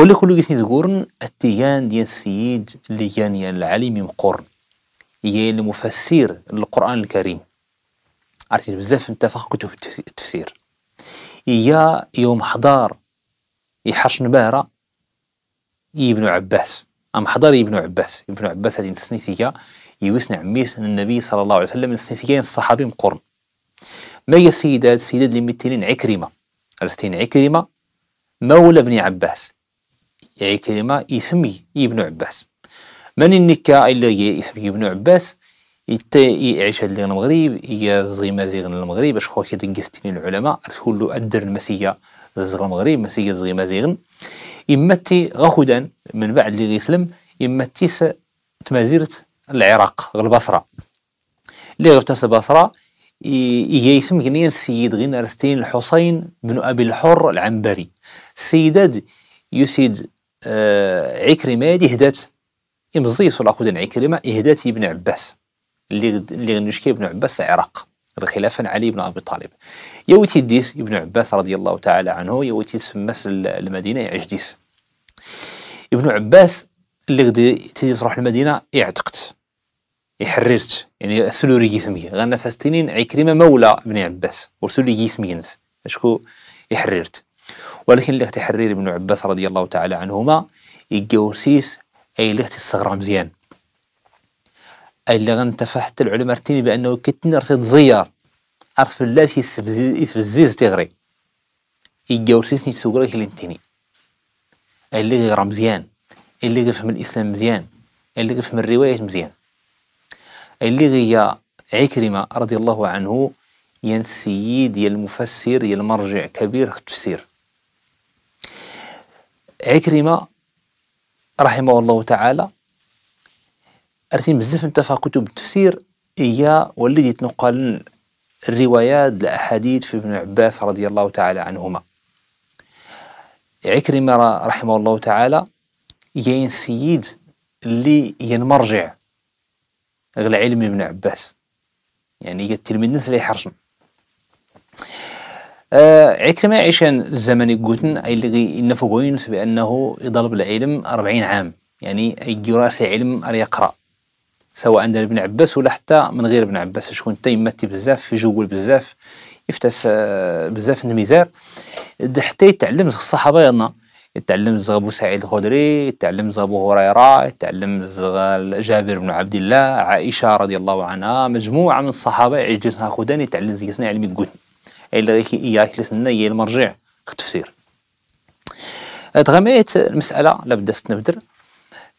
ولا كل جسني تقولن التيان ديال السيد اللي كان يا العليم مقرن هي المفسر للقران الكريم عرفتي بزاف نتفق كتب التفسير هي يوم حضار يحشن بهرة ابن عباس ام حضر ابن عباس ابن عباس هذه السنيسيه يوسن عميس النبي صلى الله عليه وسلم السنيسيه يعني الصحابي مقرن ما هي السيدات السيدات اللي مثلين عكرمه الستين عكرمه مولى ابن عباس عكرمة اسم ابن عباس من النكا إلا اسم ابن عباس يتا عيش هاد المغرب يا زغي مازيغ المغرب اش خوك دقستين العلماء تقولو أدر المسيا زغ المغرب مسيا زغي مازيغ إما تي غاخودا من بعد اللي غيسلم إما تيس تمازيرت العراق البصرة اللي غفتس البصرة هي اسم غنيا السيد غين رستين الحسين بن أبي الحر العنبري السيداد يسيد آه، عكرمه هذه هدات يمزي ولا كودن عكرمه إهدات ابن عباس اللي اللي غنشكي ابن عباس العراق خلافا علي بن ابي طالب يوتي ديس ابن عباس رضي الله تعالى عنه يوتي تسمس المدينه يعجديس ابن عباس اللي غدي تيجي تروح المدينه يعتقت يحررت يعني لي جسمي تنين عكرمه مولى ابن عباس لي جسمي شكو يحررت ولكن لغت حرير بن عباس رضي الله تعالى عنهما يجورسيس أي لغت الصغرام زيان أي اللي غنتفحت حتى العلماء رتيني بأنه كتن رصيد ارس في اللات يسبزيز تغري يجورسيس نتسوقري كلمتيني أي اللي غير مزيان أي اللي غيفهم الإسلام مزيان أي اللي غيفهم الروايات مزيان أي اللي غي عكرمة رضي الله عنه ين السيد المفسر ين المرجع كبير التفسير عكرمة رحمه الله تعالى أرتي بزاف نتا كتب التفسير هي واللي تنقل الروايات الأحاديث في ابن عباس رضي الله تعالى عنهما عكرمة رحمه الله تعالى يين سيد اللي ينمرجع العلم ابن عباس يعني هي التلميذ اللي يحرشم آه، عكرمة عشان الزمن يقوتن أي اللي ينفقوين بأنه يضرب العلم أربعين عام يعني أي جراسة علم أر يقرأ سواء عند ابن عباس ولا حتى من غير ابن عباس شكون تا يمتي بزاف في جول بزاف يفتس آه، بزاف النميزار حتى يتعلم الصحابة يلنا يتعلم زغ ابو سعيد الخدري يتعلم زغ ابو هريره يتعلم زغ جابر بن عبد الله عائشه رضي الله عنها مجموعه من الصحابه يعجزها خدان يتعلم زغ علم يقول الا غير يعيكلس هي المرجع في التفسير أه، تغميت المسألة لابد تنبدر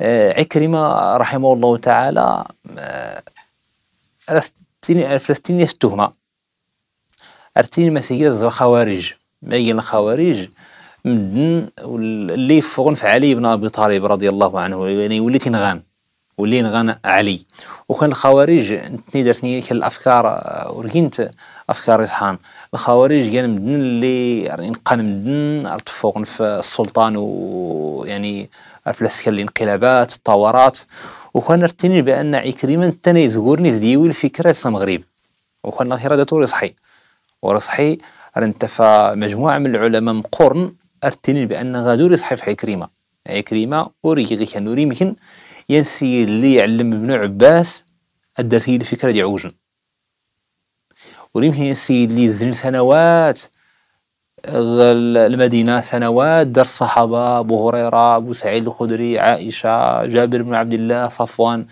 أه، عكرمة رحمه الله تعالى أه، فلسطينية التهمة أرتين المسيحية الخوارج ما هي الخوارج مدن اللي فغن في علي بن أبي طالب رضي الله عنه يعني يولي نغان ولين غانا علي وكان الخوارج نتني درتني كان الافكار آه، ورقينت افكار يصحان الخوارج كان مدن اللي يعني نقان مدن تفوقن في السلطان ويعني في الاسكال الانقلابات الثورات وكان رتني بان عكريما تاني زغورني زديوي الفكره المغرب وكان اراده صحي ورصحي رنتفى مجموعه من العلماء مقرن ارتني بان غادور يصحي في عكرمه وريكي غي كان مكن ينسي اللي يعلم ابن عباس أدته الفكرة دي عوجن وريمكن ينسي اللي زن سنوات المدينة سنوات دار الصحابة أبو هريرة أبو سعيد الخدري عائشة جابر بن عبد الله صفوان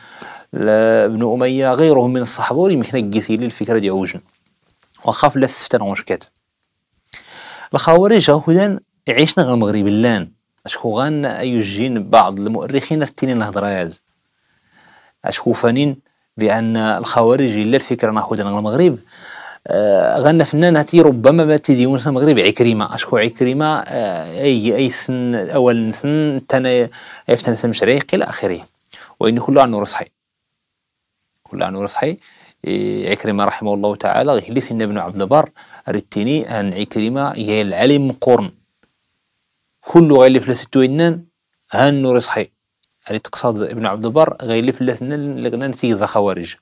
بن أمية غيرهم من الصحابة وريمكن ينسي اللي الفكرة دي عوجن وخاف لا سفتان وشكات الخوارج هدان عيشنا غير المغرب اللان اشكو غان يجين بعض المؤرخين التنين هضراياز اشكو فانين بان الخوارج الا الفكره ناخذ المغرب آه غنى فنان هاتي ربما ما تيديون المغرب عكريمه اشكو عكريمه آه اي اي سن اول سن تانا افتن سن مشريق الى اخره وان كل عنه رصحي كل عنه رصحي إيه عكرمه رحمه الله تعالى غير اللي سن ابن عبد البر رتيني ان عكرمه هي العلم قرن كل غير اللي ستو إنان هان نور صحي اللي يعني تقصد ابن عبد البر غير اللي ثنان لغنان سيزا خوارج